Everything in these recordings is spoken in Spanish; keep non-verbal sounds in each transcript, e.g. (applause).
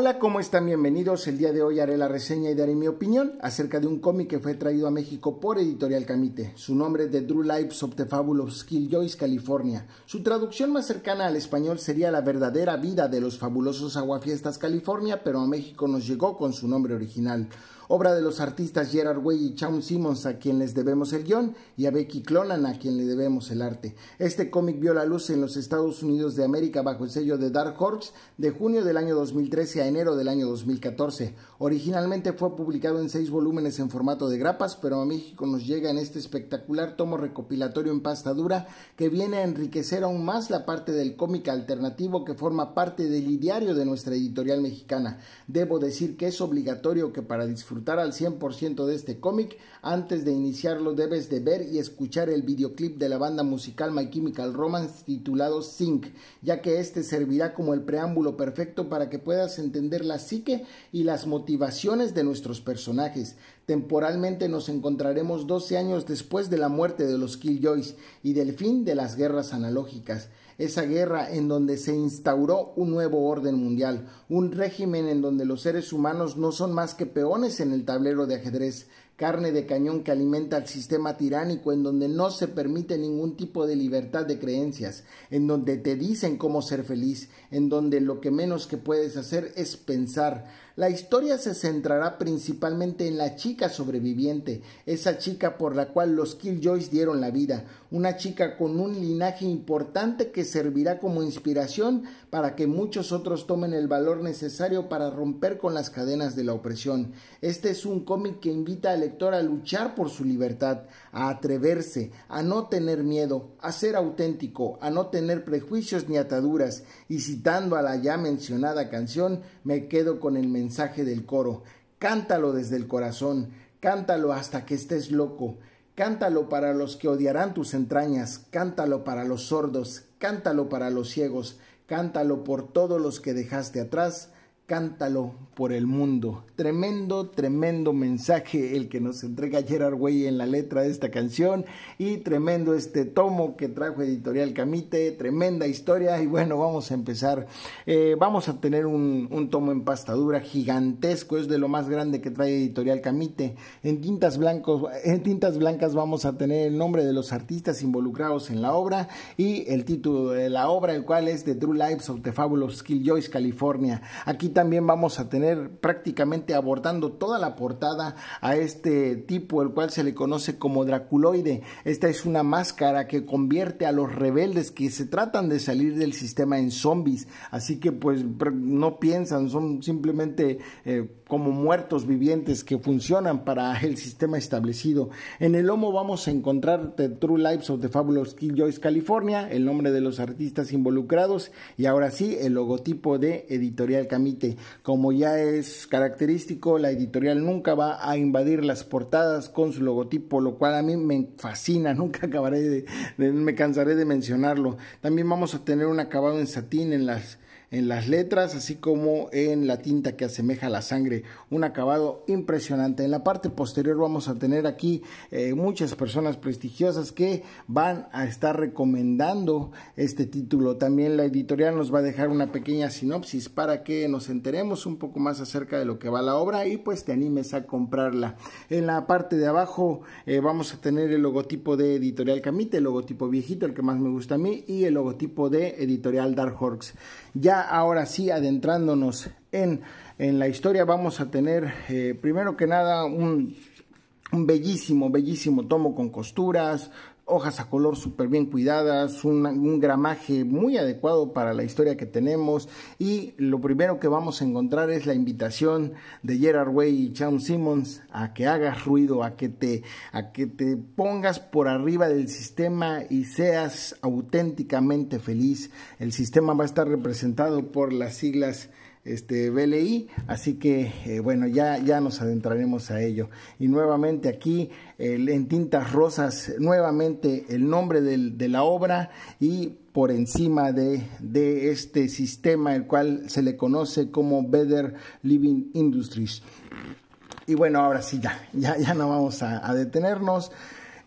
Hola, ¿cómo están? Bienvenidos. El día de hoy haré la reseña y daré mi opinión acerca de un cómic que fue traído a México por Editorial Camite. Su nombre es The Drew Lives of the Fabulous Killjoys, California. Su traducción más cercana al español sería La verdadera vida de los fabulosos aguafiestas California, pero a México nos llegó con su nombre original obra de los artistas Gerard Way y Chaun Simmons a quienes les debemos el guión y a Becky Clonan a quien le debemos el arte. Este cómic vio la luz en los Estados Unidos de América bajo el sello de Dark Horse de junio del año 2013 a enero del año 2014. Originalmente fue publicado en seis volúmenes en formato de grapas, pero a México nos llega en este espectacular tomo recopilatorio en pasta dura que viene a enriquecer aún más la parte del cómic alternativo que forma parte del ideario de nuestra editorial mexicana. Debo decir que es obligatorio que para disfrutar disfrutar al 100% de este cómic, antes de iniciarlo debes de ver y escuchar el videoclip de la banda musical My Chemical Romance titulado Sync, ya que este servirá como el preámbulo perfecto para que puedas entender la psique y las motivaciones de nuestros personajes. Temporalmente nos encontraremos 12 años después de la muerte de los Killjoys y del fin de las guerras analógicas esa guerra en donde se instauró un nuevo orden mundial, un régimen en donde los seres humanos no son más que peones en el tablero de ajedrez, carne de cañón que alimenta al sistema tiránico en donde no se permite ningún tipo de libertad de creencias, en donde te dicen cómo ser feliz, en donde lo que menos que puedes hacer es pensar, la historia se centrará principalmente en la chica sobreviviente, esa chica por la cual los Killjoys dieron la vida, una chica con un linaje importante que servirá como inspiración para que muchos otros tomen el valor necesario para romper con las cadenas de la opresión. Este es un cómic que invita al lector a luchar por su libertad, a atreverse, a no tener miedo, a ser auténtico, a no tener prejuicios ni ataduras, y citando a la ya mencionada canción, me quedo con el mensaje del coro. Cántalo desde el corazón, cántalo hasta que estés loco, cántalo para los que odiarán tus entrañas, cántalo para los sordos, cántalo para los ciegos, cántalo por todos los que dejaste atrás, Cántalo por el mundo. Tremendo, tremendo mensaje el que nos entrega Gerard Way en la letra de esta canción y tremendo este tomo que trajo Editorial Camite, tremenda historia y bueno, vamos a empezar. Eh, vamos a tener un, tomo en pastadura gigantesco, es de lo más grande que trae Editorial Camite. En tintas, blancos, en tintas blancas vamos a tener el nombre de los artistas involucrados en la obra y el título de la obra, el cual es The True Lives of the Fabulous Killjoys, California. Aquí también vamos a tener prácticamente abordando toda la portada a este tipo, el cual se le conoce como Draculoide. Esta es una máscara que convierte a los rebeldes que se tratan de salir del sistema en zombies. Así que pues no piensan, son simplemente eh, como muertos vivientes que funcionan para el sistema establecido. En el lomo vamos a encontrar The True Lives of the Fabulous Killjoys California, el nombre de los artistas involucrados y ahora sí el logotipo de Editorial Camite. Como ya es característico, la editorial nunca va a invadir las portadas con su logotipo, lo cual a mí me fascina, (laughs) nunca acabaré de me cansaré de mencionarlo. También vamos a tener un acabado en satín en las en las letras, así como en la tinta que asemeja la sangre. Un acabado impresionante. En la parte posterior vamos a tener aquí eh, muchas personas prestigiosas que van a estar recomendando este título. También la editorial nos va a dejar una pequeña sinopsis para que nos enteremos un poco más acerca de lo que va la obra y pues te animes a comprarla. En la parte de abajo eh, vamos a tener el logotipo de Editorial Camite, el logotipo viejito, el que más me gusta a mí, y el logotipo de Editorial Dark Horse. Ya ahora sí adentrándonos en, la historia vamos a tener eh, primero que nada un, un bellísimo, bellísimo tomo con costuras, hojas a color súper bien cuidadas, un, gramaje muy adecuado para la historia que tenemos y lo primero que vamos a encontrar es la invitación de Gerard Way y Shawn Simmons a que hagas ruido, a te, a que te pongas por arriba del sistema y seas auténticamente feliz. El sistema va a estar representado por las siglas este, BLI, así que eh, bueno, ya, ya nos adentraremos a ello. Y nuevamente aquí en tintas rosas, nuevamente el nombre de la obra y por encima de, este sistema, el cual se le conoce como Better Living Industries. Y bueno, ahora sí, ya, ya, ya no vamos a detenernos.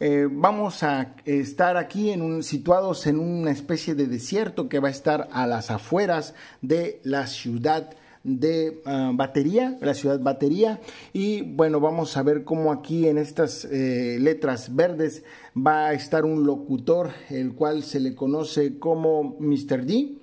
Eh, vamos a estar aquí en un, situados en una especie de desierto que va a estar a las afueras de la ciudad de ah, batería, la ciudad batería. Y bueno, vamos a ver cómo aquí en estas eh, letras verdes va a estar un locutor, el cual se le conoce como Mr. D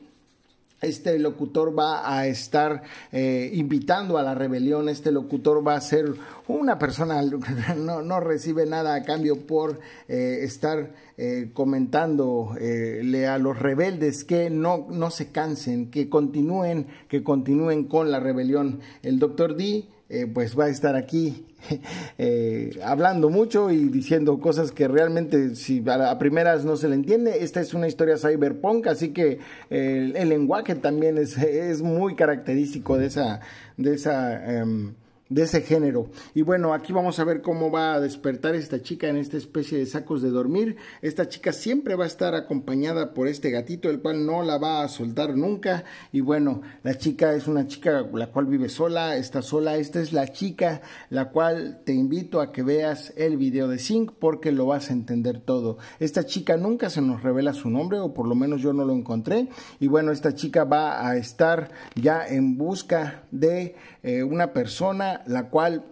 este locutor va a estar eh, invitando a la rebelión, este locutor va a ser una persona, (laughs) no, no recibe nada a cambio por eh, estar eh, comentando comentándole a los rebeldes que no, no se cansen, que continúen, que continúen con la rebelión. El doctor D eh, pues va a estar aquí (laughs) eh, hablando mucho y diciendo cosas que realmente si a, primeras no se le entiende. Esta es una historia cyberpunk, así que eh, el, lenguaje también es, es, muy característico de esa, de esa em, de ese género. Y bueno, aquí vamos a ver cómo va a despertar esta chica en esta especie de sacos de dormir. Esta chica siempre va a estar acompañada por este gatito, el cual no la va a soltar nunca. Y bueno, la chica es una chica la cual vive sola, está sola. Esta es la chica la cual te invito a que veas el video de Zinc porque lo vas a entender todo. Esta chica nunca se nos revela su nombre, o por lo menos yo no lo encontré. Y bueno, esta chica va a estar ya en busca de eh, una persona la cual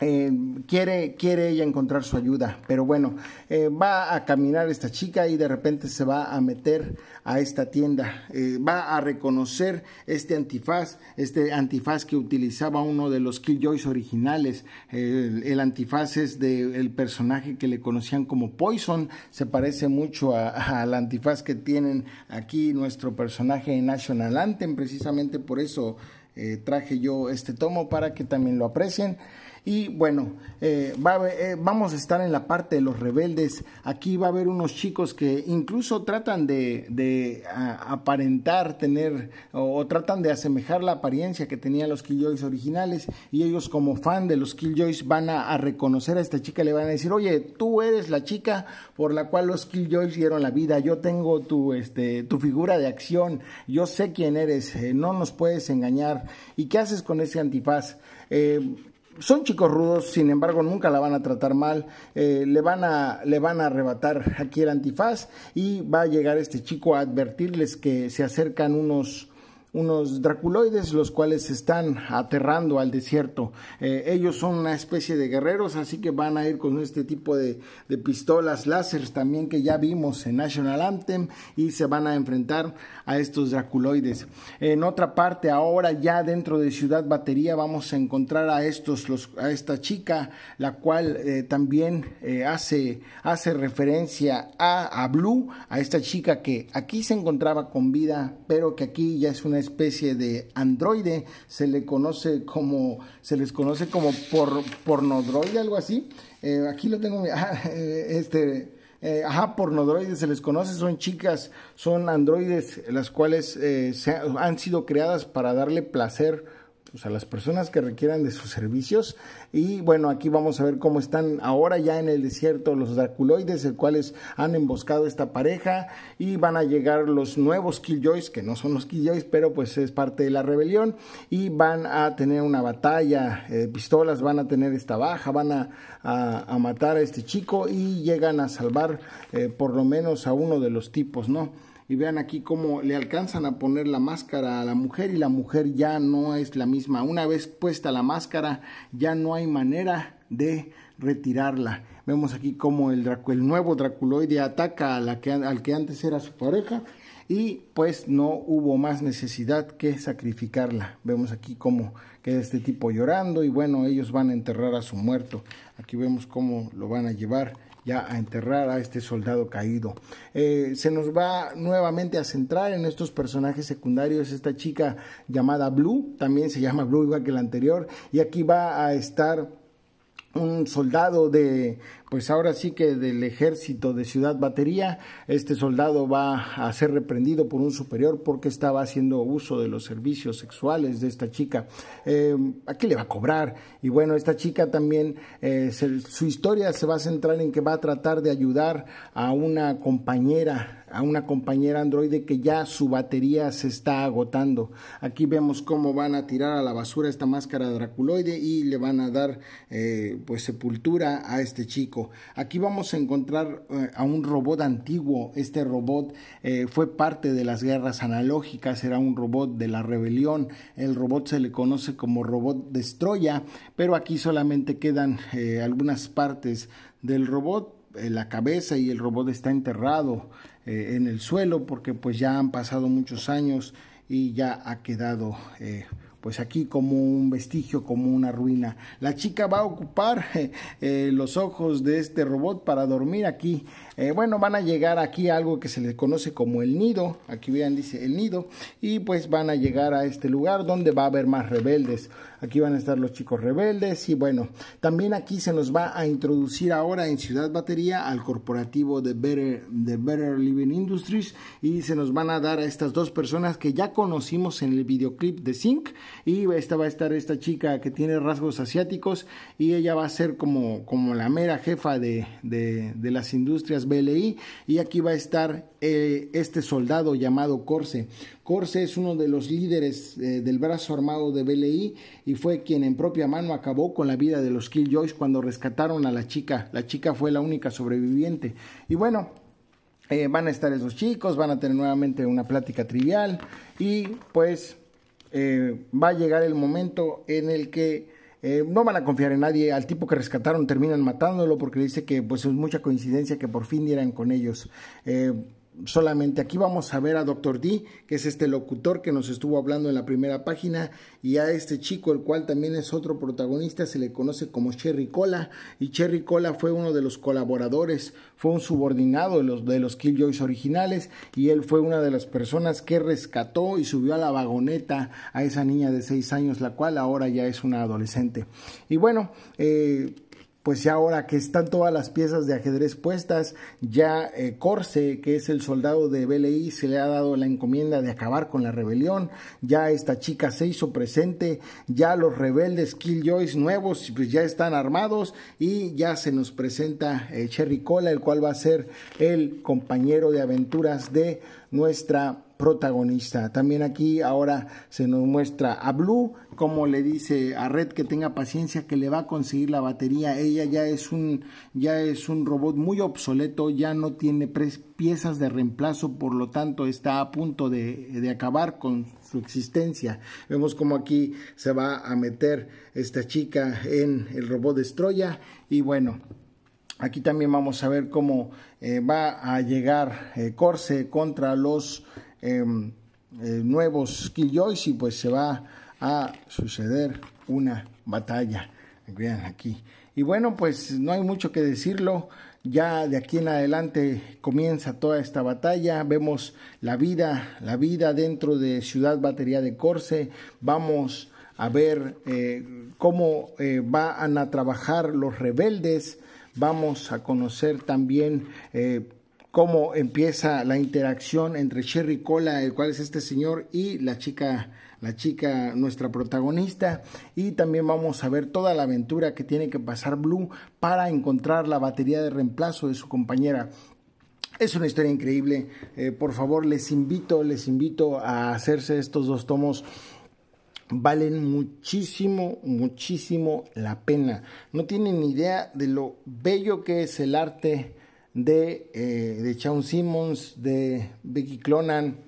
eh, quiere, ella encontrar su ayuda, pero bueno, eh, va a caminar esta chica y de repente se va a meter a esta tienda, eh, va a reconocer este antifaz, este antifaz que utilizaba uno de los Killjoys originales, el, antifaz es del personaje que le conocían como Poison, se parece mucho al antifaz que tienen aquí nuestro personaje en National Anthem, precisamente por eso eh, traje yo este tomo para que también lo aprecien. Y bueno, eh, eh, vamos a estar en la parte de los rebeldes. Aquí va a haber unos chicos que incluso tratan de, aparentar tener o, tratan de asemejar la apariencia que tenían los Killjoys originales. Y ellos como fan de los Killjoys van a, reconocer a esta chica, le van a decir, oye, tú eres la chica por la cual los Killjoys dieron la vida. Yo tengo tu, este, tu figura de acción. Yo sé quién eres. Eh, no nos puedes engañar. ¿Y qué haces con ese antifaz? son chicos rudos, sin embargo nunca la van a tratar mal, eh, le, van a, le van a arrebatar aquí el antifaz y va a llegar este chico a advertirles que se acercan unos unos draculoides, los cuales están aterrando al desierto. Eh, ellos son una especie de guerreros, así que van a ir con este tipo de, de pistolas láser también que ya vimos en National Anthem y se van a enfrentar a estos draculoides. En otra parte, ahora ya dentro de Ciudad Batería vamos a encontrar a estos, los, a esta chica, la cual eh, también eh, hace, hace referencia a, a Blue, a esta chica que aquí se encontraba con vida, pero que aquí ya es una especie de androide, se le conoce como, se les conoce como por, droide algo así. Eh, aquí lo tengo, (laughs) ah, eh, este, porno eh, ajá, se les conoce, son chicas, son androides, las cuales han sido creadas para darle placer o a las personas que requieran de sus servicios. Y bueno, aquí vamos a ver cómo están ahora ya en el desierto los Draculoides, el cuales han emboscado esta pareja y van a llegar los nuevos Killjoys, que no son los Killjoys, pero pues es parte de la rebelión y van a tener una batalla de eh, pistolas, van a tener esta baja, van a, matar a este chico y llegan a salvar eh, por lo menos a uno de los tipos, ¿no? y vean aquí cómo le alcanzan a poner la máscara a la mujer y la mujer ya no es la misma. Una vez puesta la máscara ya no hay manera de retirarla. Vemos aquí cómo el, nuevo Draculoide ataca a la que, al que antes era su pareja y pues no hubo más necesidad que sacrificarla. Vemos aquí cómo queda este tipo llorando y bueno, ellos van a enterrar a su muerto. Aquí vemos cómo lo van a llevar ya a enterrar a este soldado caído. Eh, se nos va nuevamente a centrar en estos personajes secundarios, esta chica llamada Blue, también se llama Blue igual que la anterior, y aquí va a estar un soldado de pues ahora sí que del ejército de Ciudad Batería, este soldado va a ser reprendido por un superior porque estaba haciendo uso de los servicios sexuales de esta chica. Em, ¿A qué le va a cobrar? Y bueno, esta chica también, eh, su historia se va a centrar en que va a tratar de ayudar a una compañera a una compañera androide que ya su batería se está agotando. Aquí vemos cómo van a tirar a la basura esta máscara draculoide y le van a dar eh, pues sepultura a este chico. Aquí vamos a encontrar eh, a un robot antiguo. Este robot eh, fue parte de las guerras analógicas, era un robot de la rebelión. El robot se le conoce como robot destroya, pero aquí solamente quedan eh, algunas partes del robot la cabeza y el robot está enterrado en el suelo porque pues ya han pasado muchos años y ya ha quedado pues aquí como un vestigio, como una ruina. La chica va a ocupar (laughs) eh, eh, los ojos de este robot para dormir aquí. Eh, bueno, van a llegar aquí a algo que se le conoce como el nido. Aquí vean, dice el nido. Y pues van a llegar a este lugar donde va a haber más rebeldes. Aquí van a estar los chicos rebeldes. Y bueno, también aquí se nos va a introducir ahora en Ciudad Batería al corporativo de Better, de Better Living Industries. Y se nos van a dar a estas dos personas que ya conocimos en el videoclip de Zinc y esta va a estar esta chica que tiene rasgos asiáticos y ella va a ser como, la mera jefa de, las industrias BLI y aquí va a estar eh, este soldado llamado Corse. Corse es uno de los líderes eh, del brazo armado de BLI y fue quien en propia mano acabó con la vida de los Killjoys cuando rescataron a la chica. La chica fue la única sobreviviente. Y bueno, eh, van a estar esos chicos, van a tener nuevamente una plática trivial y pues eh, va a llegar el momento en el que eh, no van a confiar en nadie. Al tipo que rescataron terminan matándolo porque dice que pues es mucha coincidencia que por fin dieran con ellos. Eh, solamente aquí vamos a ver a Dr. D, que es este locutor que nos estuvo hablando en la primera página, y a este chico, el cual también es otro protagonista, se le conoce como Cherry Cola, y Cherry Cola fue uno de los colaboradores, fue un subordinado de los, de los Killjoys originales, y él fue una de las personas que rescató y subió a la vagoneta a esa niña de 6 años, la cual ahora ya es una adolescente. Y bueno, eh, pues ya ahora que están todas las piezas de ajedrez puestas, ya eh, Corse, que es el soldado de BLI, se le ha dado la encomienda de acabar con la rebelión, ya esta chica se hizo presente, ya los rebeldes Killjoys nuevos pues ya están armados y ya se nos presenta eh, Cherry Cola, el cual va a ser el compañero de aventuras de nuestra protagonista. También aquí ahora se nos muestra a Blue, como le dice a Red que tenga paciencia, que le va a conseguir la batería. Ella ya es un, ya es un robot muy obsoleto, ya no tiene piezas de reemplazo, por lo tanto está a punto de, acabar con su existencia. Vemos como aquí se va a meter esta chica en el robot Destroya y bueno. Aquí también vamos a ver cómo eh, va a llegar eh, Corse contra los Em, eh, nuevos Killjoys y pues se va a suceder una batalla. Vean aquí. Y bueno, pues no hay mucho que decirlo. Ya de aquí en adelante comienza toda esta batalla. Vemos la vida, la vida dentro de Ciudad Batería de Corse. Vamos a ver eh, cómo eh, van a trabajar los rebeldes. Vamos a conocer también cómo empieza la interacción entre Sherry Cola, el cual es este señor, y la chica, la chica, nuestra protagonista. Y también vamos a ver toda la aventura que tiene que pasar Blue para encontrar la batería de reemplazo de su compañera. Es una historia increíble. Eh, por favor, les invito, les invito a hacerse estos dos tomos valen muchísimo, muchísimo la pena. No tienen ni idea de lo bello que es el arte de, eh, de Shawn Simmons, de Vicky Clonan,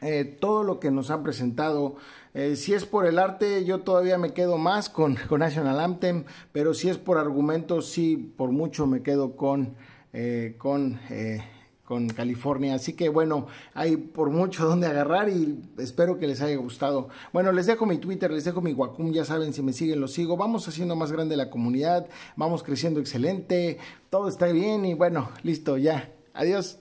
eh, todo lo que nos han presentado. Eh, si es por el arte, yo todavía me quedo más con, (laughs) con, National Anthem, pero si es por argumentos, sí, por mucho me quedo con, eh, con con California. Así que bueno, hay por mucho donde agarrar y espero que les haya gustado. Bueno, les dejo mi Twitter, les dejo mi Wacom, ya saben, si me siguen, lo sigo. Vamos haciendo más grande la comunidad, vamos creciendo excelente, todo está bien y bueno, listo, ya. Adiós.